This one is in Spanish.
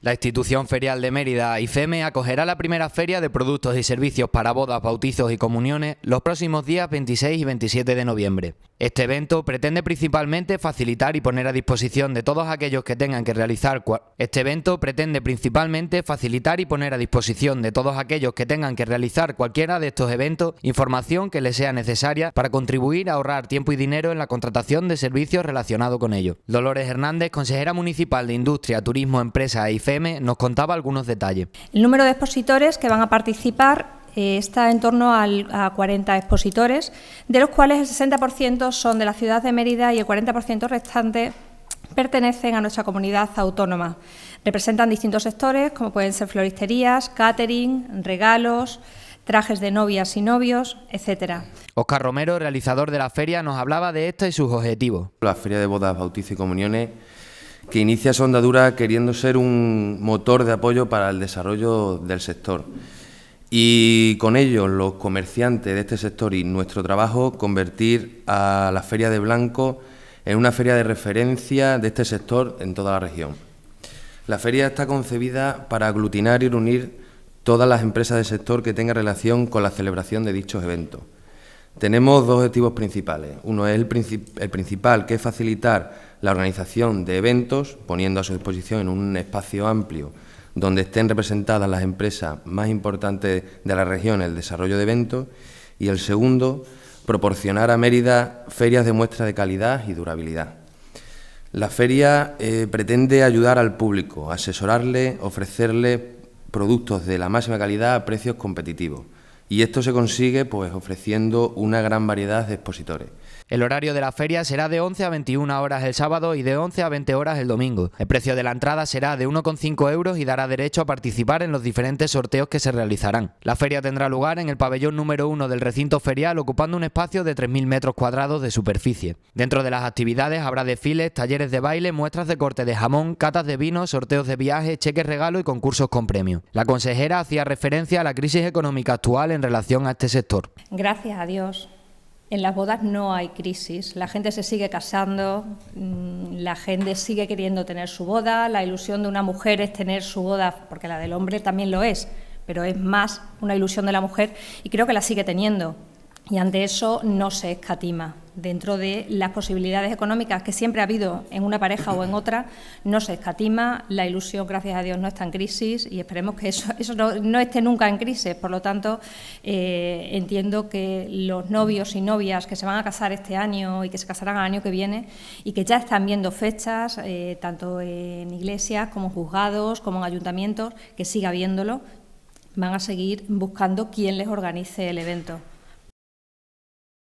La institución ferial de Mérida, IFEME, acogerá la primera feria de productos y servicios para bodas, bautizos y comuniones los próximos días 26 y 27 de noviembre. Este evento pretende principalmente facilitar y poner a disposición de todos aquellos que tengan que realizar este evento pretende principalmente facilitar y poner a disposición de todos aquellos que tengan que realizar cualquiera de estos eventos información que les sea necesaria para contribuir a ahorrar tiempo y dinero en la contratación de servicios relacionados con ellos. Dolores Hernández, consejera municipal de Industria, Turismo, Empresa e IFM, nos contaba algunos detalles. El número de expositores que van a participar eh, está en torno a 40 expositores, de los cuales el 60% son de la ciudad de Mérida y el 40% restante pertenecen a nuestra comunidad autónoma. Representan distintos sectores, como pueden ser floristerías, catering, regalos, trajes de novias y novios, etcétera. Oscar Romero, realizador de la feria, nos hablaba de esto y sus objetivos. La feria de bodas, bautizos y comuniones que inicia su andadura queriendo ser un motor de apoyo para el desarrollo del sector. Y con ello los comerciantes de este sector y nuestro trabajo, convertir a la Feria de Blanco en una feria de referencia de este sector en toda la región. La feria está concebida para aglutinar y reunir todas las empresas del sector que tengan relación con la celebración de dichos eventos. Tenemos dos objetivos principales. Uno es el, el principal, que es facilitar la organización de eventos, poniendo a su disposición en un espacio amplio donde estén representadas las empresas más importantes de la región en el desarrollo de eventos. Y el segundo, proporcionar a Mérida ferias de muestra de calidad y durabilidad. La feria eh, pretende ayudar al público, asesorarle, ofrecerle productos de la máxima calidad a precios competitivos y esto se consigue pues ofreciendo una gran variedad de expositores. El horario de la feria será de 11 a 21 horas el sábado y de 11 a 20 horas el domingo. El precio de la entrada será de 1,5 euros y dará derecho a participar en los diferentes sorteos que se realizarán. La feria tendrá lugar en el pabellón número 1 del recinto ferial, ocupando un espacio de 3.000 metros cuadrados de superficie. Dentro de las actividades habrá desfiles, talleres de baile, muestras de corte de jamón, catas de vino, sorteos de viajes, cheques regalo y concursos con premio. La consejera hacía referencia a la crisis económica actual en relación a este sector? Gracias a Dios. En las bodas no hay crisis, la gente se sigue casando, mm, la gente sigue queriendo tener su boda, la ilusión de una mujer es tener su boda, porque la del hombre también lo es, pero es más una ilusión de la mujer y creo que la sigue teniendo y ante eso no se escatima. Dentro de las posibilidades económicas que siempre ha habido en una pareja o en otra, no se escatima. La ilusión, gracias a Dios, no está en crisis y esperemos que eso, eso no, esté nunca en crisis. Por lo tanto, eh, entiendo que los novios y novias que se van a casar este año y que se casarán el año que viene y que ya están viendo fechas, eh, tanto en iglesias como en juzgados, como en ayuntamientos, que siga viéndolo, van a seguir buscando quién les organice el evento.